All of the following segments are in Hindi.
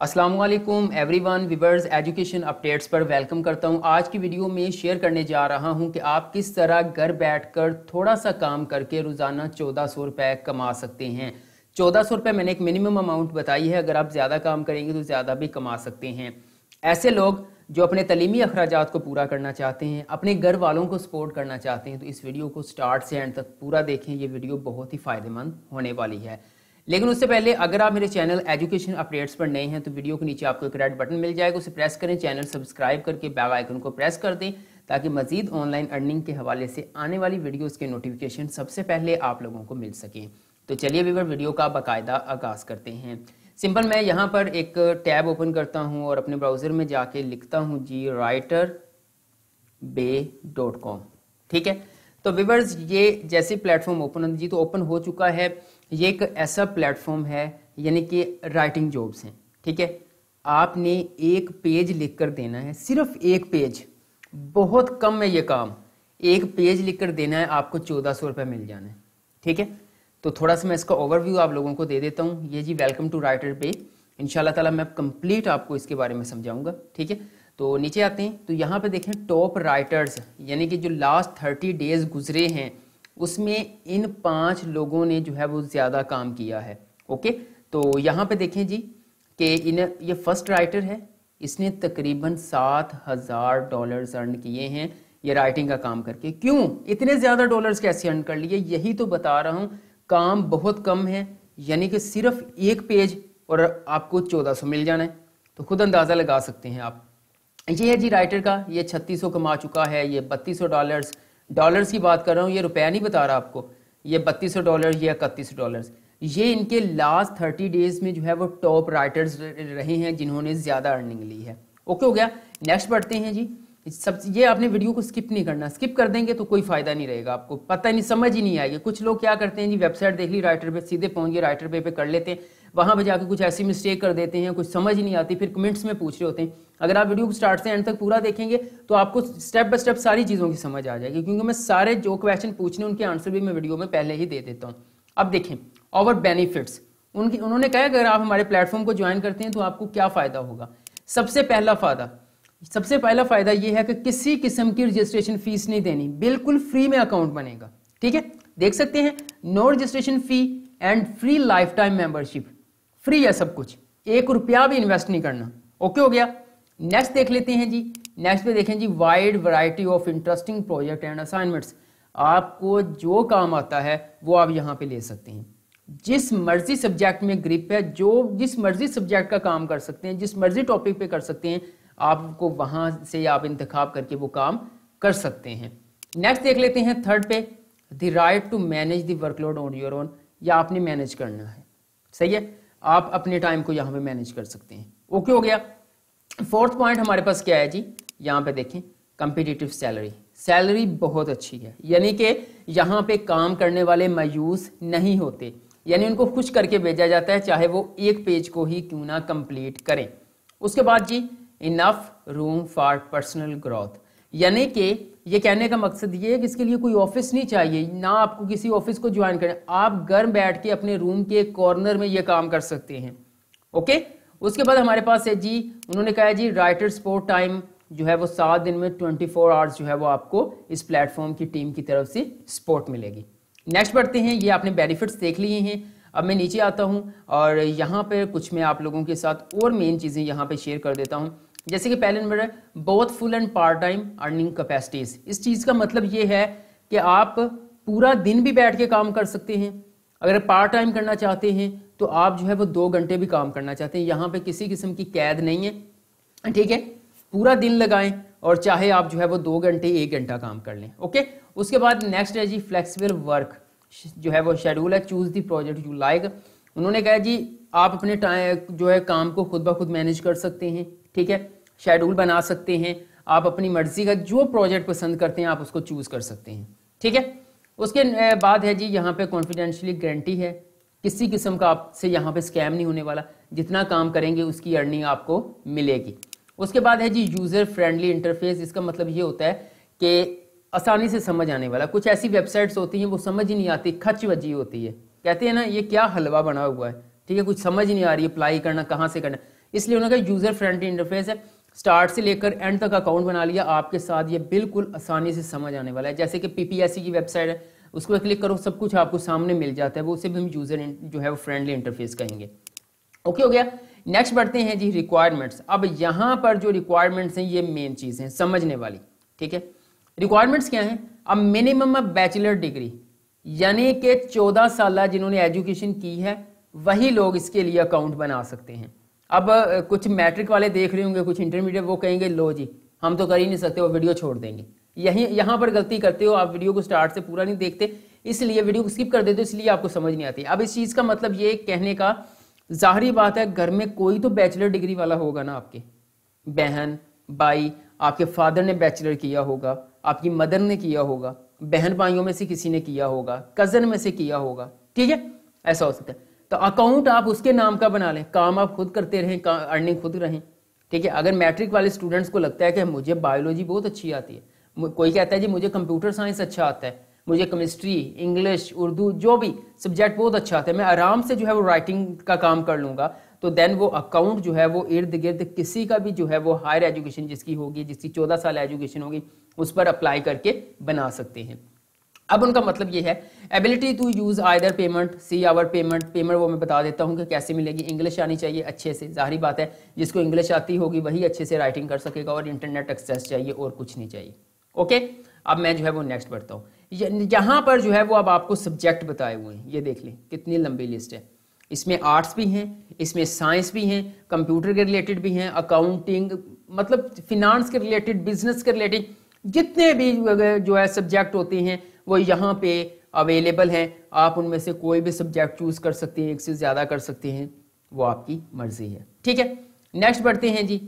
अस्सलाम वालेकुम एवरीवन विवर्स एजुकेशन अपडेट्स पर वेलकम करता हूं आज की वीडियो में शेयर करने जा रहा हूं कि आप किस तरह घर बैठकर थोड़ा सा काम करके रोज़ाना चौदह सौ रुपये कमा सकते हैं चौदह सौ रुपये मैंने एक मिनिमम अमाउंट बताई है अगर आप ज़्यादा काम करेंगे तो ज़्यादा भी कमा सकते हैं ऐसे लोग जो अपने तलीमी अखराज को पूरा करना चाहते हैं अपने घर वालों को सपोर्ट करना चाहते हैं तो इस वीडियो को स्टार्ट से एंड तक पूरा देखें ये वीडियो बहुत ही फ़ायदेमंद होने वाली है लेकिन उससे पहले अगर आप मेरे चैनल एजुकेशन अपडेट्स पर नए हैं तो वीडियो के नीचे आपको एक रेड बटन मिल जाएगा उसे प्रेस करें चैनल सब्सक्राइब करके बेल आइकन को प्रेस कर दें ताकि मजीद ऑनलाइन अर्निंग के हवाले से आने वाली वीडियोस के नोटिफिकेशन सबसे पहले आप लोगों को मिल सके तो चलिए अभी वीडियो का बाकायदा आगाज़ करते हैं सिंपल मैं यहाँ पर एक टैब ओपन करता हूँ और अपने ब्राउज़र में जाके लिखता हूँ जी राइटर बे कॉम ठीक है तो विवर्स ये जैसे प्लेटफॉर्म ओपन जी तो ओपन हो चुका है ये एक ऐसा प्लेटफॉर्म है यानी कि राइटिंग जॉब्स हैं ठीक है आपने एक पेज लिख कर देना है सिर्फ एक पेज बहुत कम है ये काम एक पेज लिख कर देना है आपको चौदह सौ रुपये मिल जाना है ठीक है तो थोड़ा सा मैं इसका ओवरव्यू आप लोगों को दे देता हूँ ये जी वेलकम टू राइटर पे इन ताला मैं कंप्लीट आपको इसके बारे में समझाऊंगा ठीक है तो नीचे आते हैं तो यहाँ पे देखें टॉप राइटर्स यानी कि जो लास्ट थर्टी डेज गुजरे हैं उसमें इन पांच लोगों ने जो है वो ज़्यादा काम किया है ओके तो यहाँ पे देखें जी कि इन ये फर्स्ट राइटर है इसने तकरीबन सात हज़ार डॉलर अर्न किए हैं ये राइटिंग का काम करके क्यों इतने ज़्यादा डॉलर्स कैसे अर्न कर लिए यही तो बता रहा हूं काम बहुत कम है यानी कि सिर्फ एक पेज और आपको चौदह सौ मिल जाना है तो खुद अंदाज़ा लगा सकते हैं आप ये है जी राइटर का ये छत्तीस सौ कमा चुका है ये बत्तीस सौ डॉलर्स डॉलर्स की बात कर रहा हूँ ये रुपया नहीं बता रहा आपको ये बत्तीस सौ डॉलर या इकतीस सौ डॉलर ये इनके लास्ट थर्टी डेज में जो है वो टॉप राइटर्स रहे हैं जिन्होंने ज़्यादा अर्निंग ली है ओके हो गया नेक्स्ट बढ़ते हैं जी सब ये आपने वीडियो को स्किप नहीं करना स्किप कर देंगे तो कोई फायदा नहीं रहेगा आपको पता नहीं समझ ही नहीं आएगी कुछ लोग क्या करते हैं जी वेबसाइट देख ली राइटर पे सीधे पहुंच गए राइटर पे पे कर लेते हैं वहां पर जाकर कुछ ऐसी मिस्टेक कर देते हैं कुछ समझ ही नहीं आती फिर कमेंट्स में पूछ रहे होते हैं अगर आप वीडियो को स्टार्ट से एंड तक पूरा देखेंगे तो आपको स्टेप बाय स्टेप सारी चीज़ों की समझ आ जाएगी क्योंकि मैं सारे जो क्वेश्चन पूछने उनके आंसर भी मैं वीडियो में पहले ही दे देता हूँ अब देखें ओवर बेनिफिट्स उनकी उन्होंने कहा अगर आप हमारे प्लेटफॉर्म को ज्वाइन करते हैं तो आपको क्या फ़ायदा होगा सबसे पहला फ़ायदा सबसे पहला फायदा यह है कि किसी किस्म की रजिस्ट्रेशन फीस नहीं देनी बिल्कुल फ्री में अकाउंट बनेगा ठीक है देख सकते हैं no registration fee and free lifetime membership free है सब कुछ एक रुपया भी इन्वेस्ट नहीं करना ओके हो गया नेक्स्ट देख लेते हैं जी नेक्स्ट पे देखें जी wide variety of interesting project and assignments आपको जो काम आता है वो आप यहाँ पे ले सकते हैं जिस मर्जी सब्जेक्ट में ग्रिप है जो जिस मर्जी सब्जेक्ट का काम कर सकते हैं जिस मर्जी टॉपिक पे कर सकते हैं आपको वहां से आप इंतखब करके वो काम कर सकते हैं नेक्स्ट देख लेते हैं थर्ड पे the right to manage the workload on your own या आपने मैनेज करना है सही है आप अपने टाइम को यहाँ पे मैनेज कर सकते हैं ओके हो गया फोर्थ पॉइंट हमारे पास क्या है जी यहां पे देखें कंपिटिटिव सैलरी सैलरी बहुत अच्छी है यानी कि यहां पे काम करने वाले मायूस नहीं होते यानी उनको खुश करके भेजा जाता है चाहे वो एक पेज को ही क्यों ना कंप्लीट करें उसके बाद जी enough room for personal growth यानी कि ये कहने का मकसद ये है कि इसके लिए कोई ऑफिस नहीं चाहिए ना आपको किसी ऑफिस को ज्वाइन करें आप घर बैठ के अपने रूम के कॉर्नर में ये काम कर सकते हैं ओके उसके बाद हमारे पास है जी उन्होंने कहा जी राइटर स्पोर्ट टाइम जो है वो सात दिन में ट्वेंटी फोर आवर्स जो है वो आपको इस प्लेटफॉर्म की टीम की तरफ से सपोर्ट मिलेगी नेक्स्ट बढ़ते हैं ये आपने बेनिफिट्स देख लिए हैं अब मैं नीचे आता हूँ और यहाँ पर कुछ मैं आप लोगों के साथ और मेन चीज़ें यहाँ पर शेयर कर देता हूँ जैसे कि पहले नंबर है both full and part time earning capacities इस चीज़ का मतलब ये है कि आप पूरा दिन भी बैठ के काम कर सकते हैं अगर पार्ट टाइम करना चाहते हैं तो आप जो है वो दो घंटे भी काम करना चाहते हैं यहाँ पे किसी किस्म की कैद नहीं है ठीक है पूरा दिन लगाएं और चाहे आप जो है वो दो घंटे एक घंटा काम कर लें ओके उसके बाद नेक्स्ट है जी फ्लेक्सिबल वर्क जो है वो शेड्यूल है choose the project you like उन्होंने कहा जी आप अपने जो है काम को खुद ब खुद मैनेज कर सकते हैं ठीक है शेड्यूल बना सकते हैं आप अपनी मर्जी का जो प्रोजेक्ट पसंद करते हैं आप उसको चूज़ कर सकते हैं ठीक है उसके बाद है जी यहाँ पे कॉन्फिडेंशियली गारंटी है किसी किस्म का आपसे यहाँ पे स्कैम नहीं होने वाला जितना काम करेंगे उसकी अर्निंग आपको मिलेगी उसके बाद है जी यूज़र फ्रेंडली इंटरफेस इसका मतलब ये होता है कि आसानी से समझ आने वाला कुछ ऐसी वेबसाइट्स होती हैं वो समझ ही नहीं आती खच वजी होती है कहते हैं ना ये क्या हलवा बना हुआ है ठीक है कुछ समझ नहीं आ रही अप्लाई करना कहाँ से करना इसलिए उन्होंने कहा यूज़र फ्रेंडली इंटरफेस है स्टार्ट से लेकर एंड तक अकाउंट बना लिया आपके साथ ये बिल्कुल आसानी से समझ आने वाला है जैसे कि पीपीएससी की वेबसाइट है उसको क्लिक करो सब कुछ आपको सामने मिल जाता है वो उसे भी हम यूज़र जो है वो फ्रेंडली इंटरफेस कहेंगे ओके हो गया नेक्स्ट बढ़ते हैं जी रिक्वायरमेंट्स अब यहाँ पर जो रिक्वायरमेंट्स हैं ये मेन चीज़ है समझने वाली ठीक है रिक्वायरमेंट्स क्या है अब मिनिमम अब बैचलर डिग्री यानी कि चौदह साल जिन्होंने एजुकेशन की है वही लोग इसके लिए अकाउंट बना सकते हैं अब कुछ मैट्रिक वाले देख रहे होंगे कुछ इंटरमीडिएट वो कहेंगे लो जी हम तो कर ही नहीं सकते वो वीडियो छोड़ देंगे यही यहाँ पर गलती करते हो आप वीडियो को स्टार्ट से पूरा नहीं देखते इसलिए वीडियो को स्किप कर देते हो इसलिए आपको समझ नहीं आती अब इस चीज़ का मतलब ये कहने का जाहरी बात है घर में कोई तो बैचलर डिग्री वाला होगा ना आपके बहन भाई आपके फादर ने बैचलर किया होगा आपकी मदर ने किया होगा बहन भाइयों में से किसी ने किया होगा कज़न में से किया होगा ठीक है ऐसा हो सकता है तो अकाउंट आप उसके नाम का बना लें काम आप खुद करते रहें अर्निंग खुद रहें ठीक है अगर मैट्रिक वाले स्टूडेंट्स को लगता है कि मुझे बायोलॉजी बहुत अच्छी आती है कोई कहता है जी मुझे कंप्यूटर साइंस अच्छा आता है मुझे केमिस्ट्री इंग्लिश उर्दू जो भी सब्जेक्ट बहुत अच्छा आता है मैं आराम से जो है वो राइटिंग का काम कर लूँगा तो देन वो अकाउंट जो है वो इर्द गिर्द किसी का भी जो है वो हायर एजुकेशन जिसकी होगी जिसकी चौदह साल एजुकेशन होगी उस पर अप्लाई करके बना सकते हैं अब उनका मतलब ये है ability to use either payment see our payment payment वो मैं बता देता हूँ कि कैसे मिलेगी इंग्लिश आनी चाहिए अच्छे से जाहरी बात है जिसको इंग्लिश आती होगी वही अच्छे से राइटिंग कर सकेगा और इंटरनेट एक्सेस चाहिए और कुछ नहीं चाहिए ओके अब मैं जो है वो नेक्स्ट बढ़ता हूँ यहाँ पर जो है वो अब आपको सब्जेक्ट बताए हुए हैं ये देख लें कितनी लंबी लिस्ट है इसमें आर्ट्स भी हैं इसमें साइंस भी हैं कंप्यूटर के रिलेटेड भी हैं अकाउंटिंग मतलब फिनांस के रिलेटेड बिजनेस के रिलेटेड जितने भी जो है सब्जेक्ट होते हैं वो यहाँ पे अवेलेबल हैं आप उनमें से कोई भी सब्जेक्ट चूज़ कर सकते हैं एक से ज़्यादा कर सकते हैं वो आपकी मर्जी है ठीक है नेक्स्ट बढ़ते हैं जी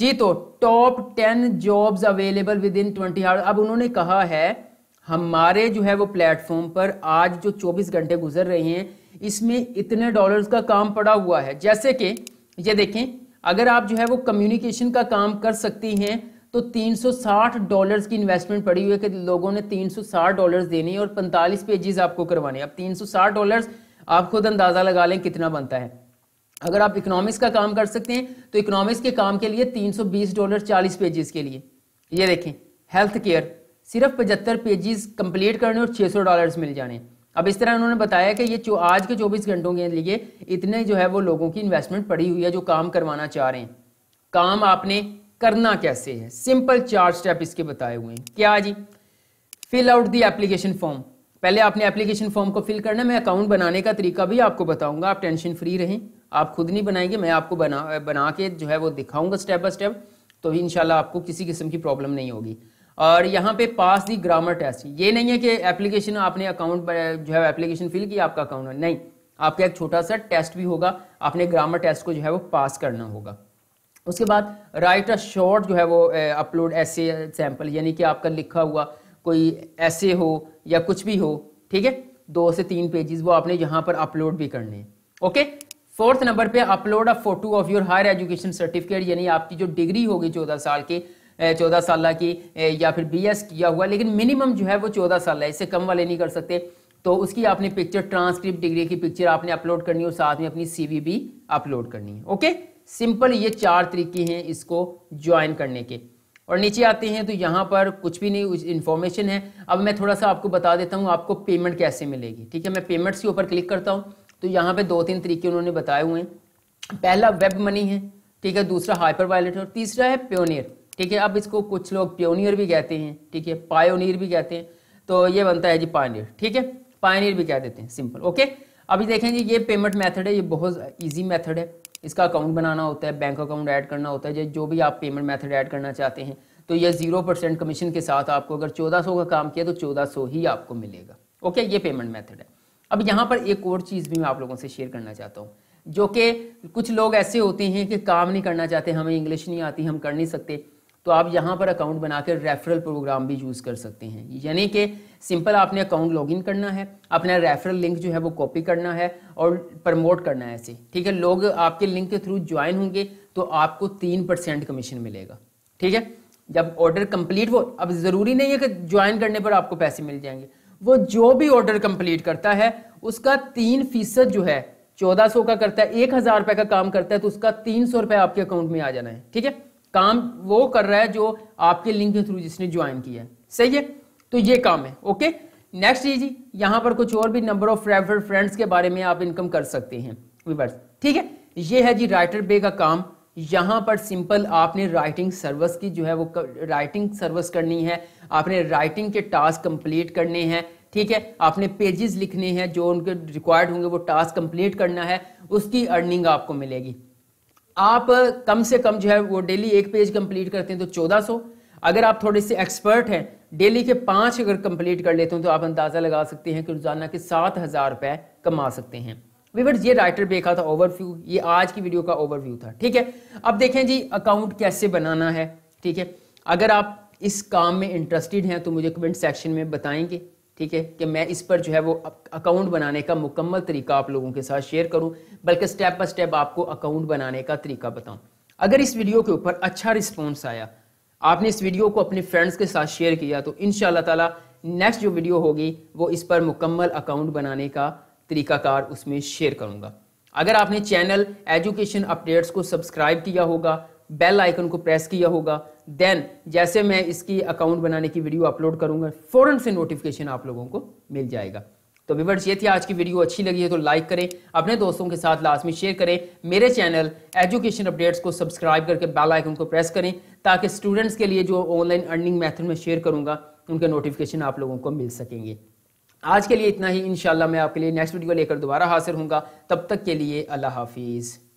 जी तो top ten jobs available within twenty hours अब उन्होंने कहा है हमारे जो है वो प्लेटफॉर्म पर आज जो 24 घंटे गुजर रहे हैं इसमें इतने डॉलर्स का काम पड़ा हुआ है जैसे कि ये देखें अगर आप जो है वो कम्युनिकेशन का काम कर सकती हैं तो 360 डॉलर्स की इन्वेस्टमेंट पड़ी हुई है कि लोगों ने 360 डॉलर्स देने और 45 पेजेस आपको करवाने अब 360 डॉलर्स आप खुद अंदाज़ा लगा लें कितना बनता है अगर आप इकोनॉमिक्स का काम कर सकते हैं तो इकोनॉमिक्स के काम के लिए 320 डॉलर 40 पेजेस के लिए ये देखें हेल्थ केयर सिर्फ पचहत्तर पेजेस कंप्लीट करने और 600 डॉलर मिल जाने अब इस तरह उन्होंने बताया कि ये जो आज के 24 घंटों के लिए इतने जो है वो लोगों की इन्वेस्टमेंट पड़ी हुई है जो काम करवाना चाह रहे हैं काम आपने करना कैसे है सिंपल चार स्टेप इसके बताए हुए हैं क्या जी fill out the application form पहले आपने एप्लीकेशन फॉर्म को फिल करना मैं अकाउंट बनाने का तरीका भी आपको बताऊंगा आप टेंशन फ्री रहें आप खुद नहीं बनाएंगे मैं आपको बना बना के जो है वो दिखाऊंगा स्टेप बाय स्टेप तो भी इनशाला आपको किसी किस्म की प्रॉब्लम नहीं होगी और यहाँ पे पास दी ग्रामर टेस्ट ये नहीं है कि एप्लीकेशन आपने अकाउंट जो है एप्लीकेशन फिल किया आपका अकाउंट नहीं आपका एक छोटा सा टेस्ट भी होगा आपने ग्रामर टेस्ट को जो है वो पास करना होगा उसके बाद राइट अ शॉर्ट जो है वो अपलोड ऐसे सैम्पल यानी कि आपका लिखा हुआ कोई ऐसे हो या कुछ भी हो ठीक है दो से तीन पेजेस वो आपने यहाँ पर अपलोड भी करने हैं ओके फोर्थ नंबर पे upload a photo of your higher education certificate यानी आपकी जो डिग्री होगी चौदह साल के चौदह साल की या फिर बी एस किया हुआ लेकिन मिनिमम जो है वो चौदह साल है इससे कम वाले नहीं कर सकते तो उसकी आपने पिक्चर ट्रांसक्रिप्ट डिग्री की पिक्चर आपने अपलोड करनी है और साथ में अपनी सी भी अपलोड करनी है ओके सिंपल ये चार तरीके हैं इसको ज्वाइन करने के और नीचे आते हैं तो यहाँ पर कुछ भी नहीं इन्फॉर्मेशन है अब मैं थोड़ा सा आपको बता देता हूँ आपको पेमेंट कैसे मिलेगी ठीक है मैं पेमेंट्स के ऊपर क्लिक करता हूँ तो यहाँ पे दो तीन तरीके उन्होंने बताए हुए हैं पहला वेब मनी है ठीक है दूसरा हाइपर वॉलेट और तीसरा है प्योनियर ठीक है अब इसको कुछ लोग प्योनियर भी कहते हैं ठीक है पायोनियर भी कहते हैं तो ये बनता है जी पायनियर ठीक है पायनियर भी कह देते हैं सिंपल ओके अभी देखेंगे ये पेमेंट मेथड है ये बहुत ईजी मेथड है इसका अकाउंट बनाना होता है बैंक अकाउंट ऐड करना होता है जो भी आप पेमेंट मेथड ऐड करना चाहते हैं तो यह जीरो परसेंट कमीशन के साथ आपको अगर चौदह सौ का काम किया तो चौदह सौ ही आपको मिलेगा ओके ये पेमेंट मैथड है अब यहाँ पर एक और चीज़ भी मैं आप लोगों से शेयर करना चाहता हूँ जो कि कुछ लोग ऐसे होते हैं कि काम नहीं करना चाहते हमें इंग्लिश नहीं आती हम कर नहीं सकते तो आप यहाँ पर अकाउंट बनाकर रेफरल प्रोग्राम भी यूज़ कर सकते हैं यानी कि सिंपल आपने अकाउंट लॉगिन करना है अपना रेफरल लिंक जो है वो कॉपी करना है और प्रमोट करना है ऐसे ठीक है लोग आपके लिंक के थ्रू ज्वाइन होंगे तो आपको तीन परसेंट कमीशन मिलेगा ठीक है जब ऑर्डर कंप्लीट हो अब ज़रूरी नहीं है कि ज्वाइन करने पर आपको पैसे मिल जाएंगे वो जो भी ऑर्डर कंप्लीट करता है उसका तीन फीसद जो है चौदह सौ का करता है एक हज़ार रुपये का काम करता है तो उसका तीन सौ रुपये आपके अकाउंट में आ जाना है ठीक है काम वो कर रहा है जो आपके लिंक के थ्रू जिसने ज्वाइन किया है सही है तो ये काम है ओके नेक्स्ट ये जी यहाँ पर कुछ और भी नंबर ऑफ रेफर फ्रेंड्स के बारे में आप इनकम कर सकते हैं ठीक है ये है जी राइटर बे का काम यहाँ पर सिंपल आपने राइटिंग सर्विस की जो है वो राइटिंग सर्विस करनी है आपने राइटिंग के टास्क कंप्लीट करने हैं ठीक है आपने पेजेस लिखने हैं जो उनके रिक्वायर्ड होंगे वो टास्क कंप्लीट करना है उसकी अर्निंग आपको मिलेगी आप कम से कम जो है वो डेली एक पेज कंप्लीट करते हैं तो चौदह सौ अगर आप थोड़े से एक्सपर्ट हैं डेली के पांच अगर कंप्लीट कर लेते हैं तो आप अंदाज़ा लगा सकते हैं कि रोज़ाना के सात हज़ार रुपए कमा सकते हैं विवर्स ये राइटर देखा था ओवरव्यू ये आज की वीडियो का ओवरव्यू था ठीक है अब देखें जी अकाउंट कैसे बनाना है ठीक है अगर आप इस काम में इंटरेस्टेड हैं तो मुझे कमेंट सेक्शन में बताएंगे ठीक है कि मैं इस पर जो है वो अकाउंट बनाने का मुकम्मल तरीका आप लोगों के साथ शेयर करूं बल्कि स्टेप बाय स्टेप आपको अकाउंट बनाने का तरीका बताऊं अगर इस वीडियो के ऊपर अच्छा रिस्पॉन्स आया आपने इस वीडियो को अपने फ्रेंड्स के साथ शेयर किया तो इन ताला नेक्स्ट जो वीडियो होगी वो इस पर मुकम्मल अकाउंट बनाने का तरीकाकार उसमें शेयर करूंगा अगर आपने चैनल एजुकेशन अपडेट्स को सब्सक्राइब किया होगा बेल आइकन को प्रेस किया होगा देन जैसे मैं इसकी अकाउंट बनाने की वीडियो अपलोड करूंगा फ़ौरन से नोटिफिकेशन आप लोगों को मिल जाएगा तो विवर्स ये थी आज की वीडियो अच्छी लगी है तो लाइक करें अपने दोस्तों के साथ लास्ट में शेयर करें मेरे चैनल एजुकेशन अपडेट्स को सब्सक्राइब करके बेल आइकन को प्रेस करें ताकि स्टूडेंट्स के लिए जो ऑनलाइन अर्निंग मेथड में शेयर करूंगा उनके नोटिफिकेशन आप लोगों को मिल सकेंगे आज के लिए इतना ही इंशाल्लाह मैं आपके लिए नेक्स्ट वीडियो लेकर दोबारा हाजिर हूँ तब तक के लिए अल्लाह हाफिज़